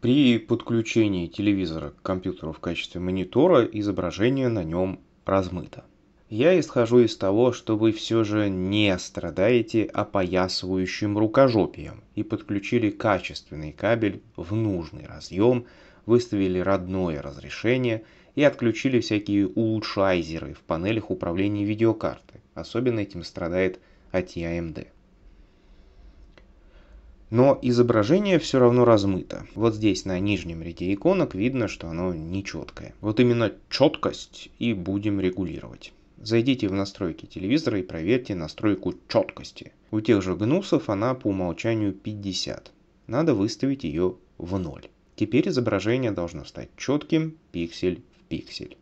При подключении телевизора к компьютеру в качестве монитора изображение на нем размыто. Я исхожу из того, что вы все же не страдаете опоясывающим рукожопием и подключили качественный кабель в нужный разъем, выставили родное разрешение и отключили всякие улучшайзеры в панелях управления видеокарты. Особенно этим страдает ATI-AMD. Но изображение все равно размыто. Вот здесь на нижнем ряде иконок видно, что оно нечеткое. Вот именно четкость и будем регулировать. Зайдите в настройки телевизора и проверьте настройку четкости. У тех же гнусов она по умолчанию 50. Надо выставить ее в 0. Теперь изображение должно стать четким пиксель в пиксель.